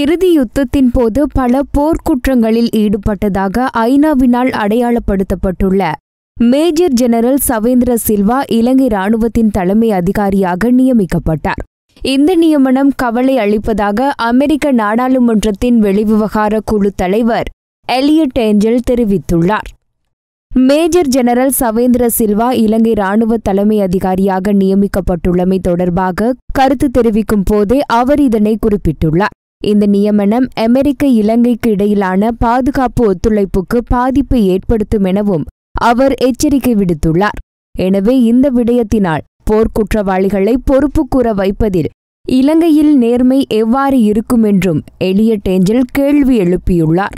இறுதி யுத்தத்தின் போது பல போர்க்குற்றங்களில் ஈடுபட்டதாக ஐநாவினால் அடையாளப்படுத்தப்பட்டுள்ள மேஜர் ஜெனரல் சவேந்திர சில்வா இலங்கை ராணுவத்தின் தலைமை அதிகாரியாக நியமிக்கப்பட்டார் இந்த நியமனம் கவலை அளிப்பதாக அமெரிக்க நாடாளுமன்றத்தின் வெளிவிவகார குழு தலைவர் எலியட் ஏஞ்சல் தெரிவித்துள்ளார் மேஜர் ஜெனரல் சவேந்திர சில்வா இலங்கை ராணுவ தலைமை அதிகாரியாக நியமிக்கப்பட்டுள்ளமை தொடர்பாக கருத்து தெரிவிக்கும் போதே அவர் இதனை குறிப்பிட்டுள்ளார் இந்த நியமனம் அமெரிக்க இலங்கைக்கு இடையிலான பாதுகாப்பு ஒத்துழைப்புக்கு பாதிப்பை ஏற்படுத்தும் எனவும் அவர் எச்சரிக்கை விடுத்துள்ளார் எனவே இந்த விடயத்தினால் போர்க்குற்றவாளிகளை பொறுப்பு கூற வைப்பதில் இலங்கையில் நேர்மை எவ்வாறு இருக்கும் என்றும் எலியட் ஏஞ்சல் கேள்வி எழுப்பியுள்ளார்